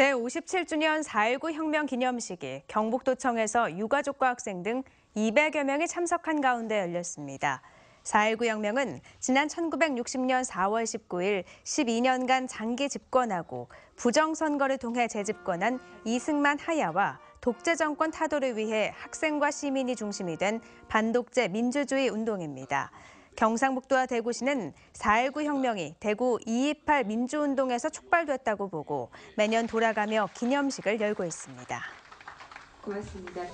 제57주년 4.19 혁명 기념식이 경북도청에서 유가족과 학생 등 200여 명이 참석한 가운데 열렸습니다. 4.19 혁명은 지난 1960년 4월 19일 12년간 장기 집권하고 부정선거를 통해 재집권한 이승만 하야와 독재 정권 타도를 위해 학생과 시민이 중심이 된 반독재 민주주의 운동입니다. 경상북도와 대구시는 4.19 혁명이 대구 2.28 민주운동에서 촉발됐다고 보고 매년 돌아가며 기념식을 열고 있습니다. 고맙습니다.